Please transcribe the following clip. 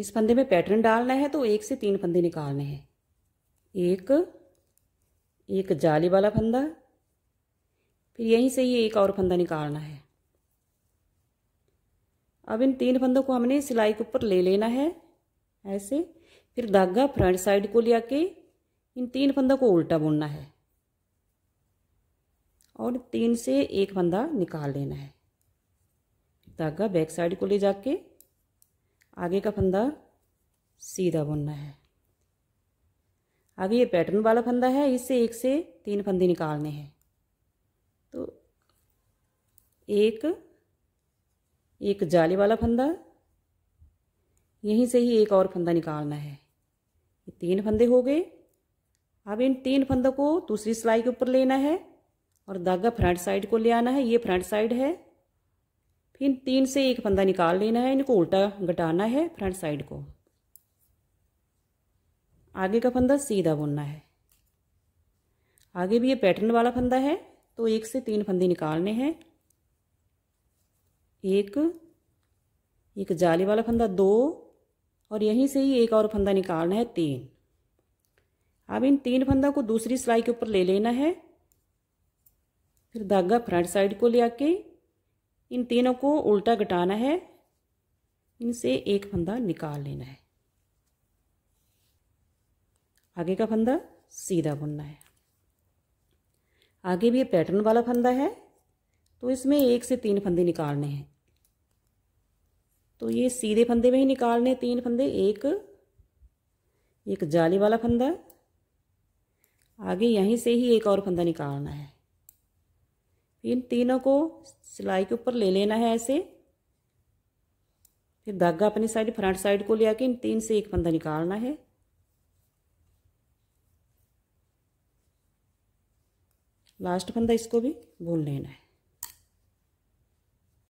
इस फंदे में पैटर्न डालना है तो एक से तीन फंदे निकालने हैं एक एक जाली वाला फंदा फिर यहीं से ही एक और फंदा निकालना है अब इन तीन फंदों को हमने सिलाई के ऊपर ले लेना है ऐसे फिर धागा फ्रंट साइड को ले आके इन तीन फंदों को उल्टा बुनना है और तीन से एक फंदा निकाल लेना है धागा बैक साइड को ले जाके आगे का फंदा सीधा बुनना है आगे ये पैटर्न वाला फंदा है इससे एक से तीन फंदे निकालने हैं तो एक एक जाली वाला फंदा यहीं से ही एक और फंदा निकालना है ये तीन फंदे हो गए अब इन तीन फंदों को दूसरी सिलाई के ऊपर लेना है और धागा फ्रंट साइड को ले आना है ये फ्रंट साइड है फिर तीन से एक फंदा निकाल लेना है इनको उल्टा घटाना है फ्रंट साइड को आगे का फंदा सीधा बुनना है आगे भी ये पैटर्न वाला फंदा है तो एक से तीन फंदे निकालने हैं एक एक जाली वाला फंदा दो और यहीं से ही एक और फंदा निकालना है तीन अब इन तीन फंदा को दूसरी सिलाई के ऊपर ले लेना है फिर धागा फ्रंट साइड को ले आके इन तीनों को उल्टा घटाना है इनसे एक फंदा निकाल लेना है आगे का फंदा सीधा बुनना है आगे भी ये पैटर्न वाला फंदा है तो इसमें एक से तीन फंदे निकालने हैं तो ये सीधे फंदे में ही निकालने तीन फंदे एक एक जाली वाला फंदा आगे यहीं से ही एक और फंदा निकालना है इन तीनों को सिलाई के ऊपर ले लेना है ऐसे फिर धागा अपनी साइड फ्रंट साइड को ले आके इन तीन से एक फंदा निकालना है लास्ट फंदा इसको भी भून लेना है